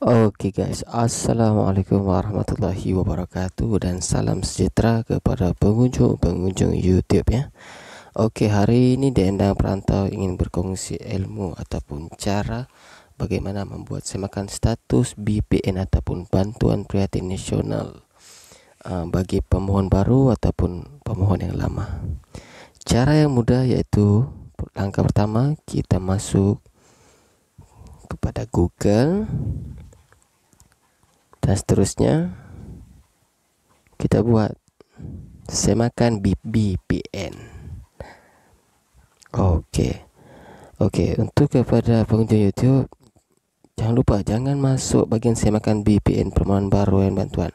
Oke okay guys, assalamualaikum warahmatullahi wabarakatuh dan salam sejahtera kepada pengunjung-pengunjung YouTube ya. Oke okay, hari ini Dendang Perantau ingin berkongsi ilmu ataupun cara bagaimana membuat semakan status BPN ataupun bantuan prihatin nasional uh, bagi pemohon baru ataupun pemohon yang lama. Cara yang mudah yaitu langkah pertama kita masuk kepada Google dan seterusnya kita buat semakan BPN oke okay. oke untuk kepada pengunjung YouTube jangan lupa jangan masuk bagian semakan BPN permohonan baru yang bantuan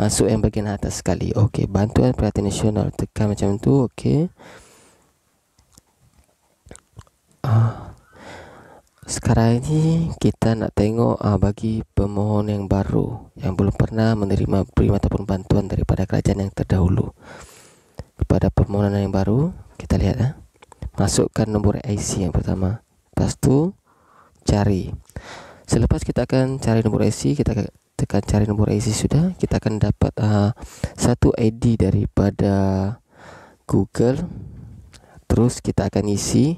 masuk yang bagian atas sekali oke bantuan perhatian nasional tekan macam itu oke okay. ah sekarang ini kita nak tengok uh, bagi pemohon yang baru yang belum pernah menerima prima ataupun bantuan daripada kerajaan yang terdahulu. Kepada permohonan yang baru, kita lihat ah. Masukkan nombor IC yang pertama. Lepas tu cari. Selepas kita akan cari nombor IC, kita tekan cari nombor IC sudah, kita akan dapat uh, satu ID daripada Google. Terus kita akan isi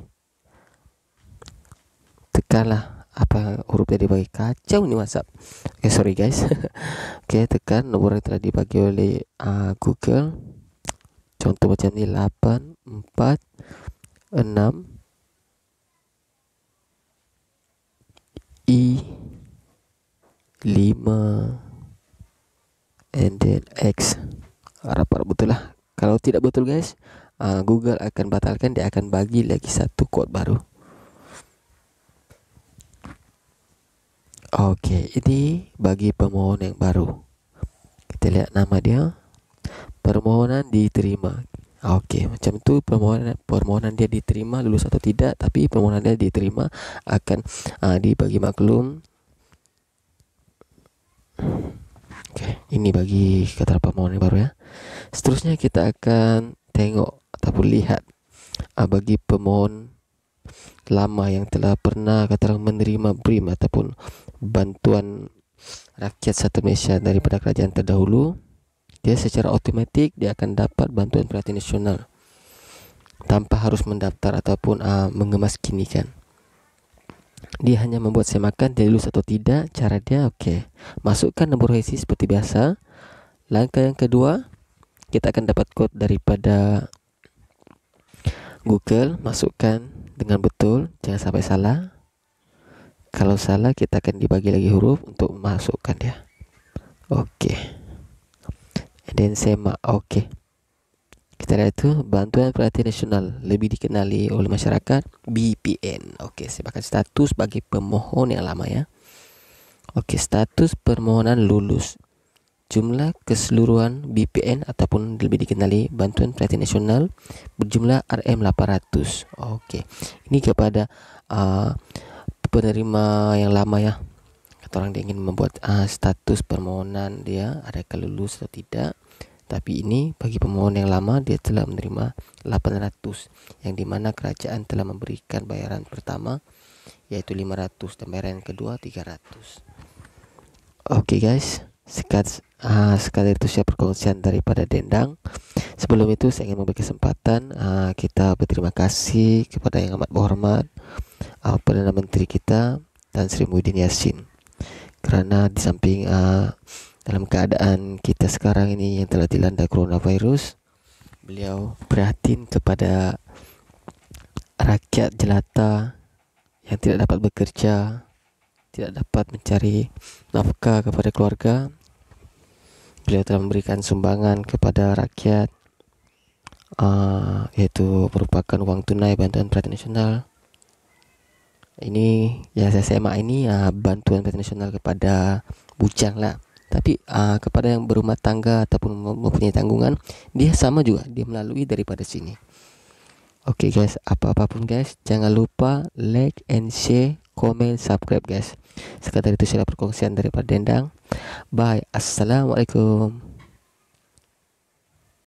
kalah apa huruf yang bagi kacau nih WhatsApp oke eh, okay, sorry guys oke okay, tekan nomor yang telah dibagi oleh uh, Google contoh macam ini 8 4 6 i 5 and then X harap-harap betul lah kalau tidak betul guys uh, Google akan batalkan dia akan bagi lagi satu code baru Oke, ini bagi pemohon yang baru. Kita lihat nama dia. Permohonan diterima. Oke, macam itu permohonan permohonan dia diterima lulus atau tidak, tapi permohonan dia diterima akan uh, dibagi maklum. Oke, ini bagi kata permohonan yang baru ya. Seterusnya kita akan tengok ataupun lihat uh, bagi pemohon lama yang telah pernah katakan menerima BRIM ataupun bantuan rakyat satu Malaysia daripada kerajaan terdahulu dia secara otomatik dia akan dapat bantuan perhatian nasional tanpa harus mendaftar ataupun uh, kan dia hanya membuat saya makan dia lulus atau tidak cara dia oke okay. masukkan nomor HC seperti biasa langkah yang kedua kita akan dapat kod daripada Google masukkan dengan betul, jangan sampai salah. Kalau salah kita akan dibagi lagi huruf untuk memasukkan dia. Oke. Okay. dan sema. Oke. Okay. Kita lihat itu bantuan pelatihan nasional lebih dikenali oleh masyarakat BPN. Oke, okay, sebagai status bagi pemohon yang lama ya. Oke, status permohonan lulus Jumlah keseluruhan BPN ataupun lebih dikenali Bantuan Perhatian Nasional berjumlah RM800. Oke. Ini kepada uh, penerima yang lama ya. Kata orang dia ingin membuat uh, status permohonan dia ada kelulus atau tidak. Tapi ini bagi pemohon yang lama dia telah menerima 800 yang dimana kerajaan telah memberikan bayaran pertama yaitu 500 dan bayaran kedua 300. Oke okay guys. sekali, uh, ah, sekali itu siap perkongsian daripada Dendang. Sebelum itu saya ingin memberi kesempatan uh, kita berterima kasih kepada yang amat berhormat uh, Perdana Menteri kita Tan Sri Muhyiddin Yassin kerana di samping uh, dalam keadaan kita sekarang ini yang telah dilanda coronavirus beliau prihatin kepada rakyat jelata yang tidak dapat bekerja tidak dapat mencari nafkah kepada keluarga, beliau telah memberikan sumbangan kepada rakyat, uh, yaitu merupakan uang tunai bantuan perhatian nasional. Ini ya SMA ini uh, bantuan perhatian nasional kepada bujang lah. Tapi uh, kepada yang berumah tangga ataupun mempunyai tanggungan, dia sama juga, dia melalui daripada sini. Oke okay guys, apa-apapun guys, jangan lupa like and share komen, subscribe guys. Sekedar itu saya perkongsian daripada Dendang. Bye. Assalamualaikum.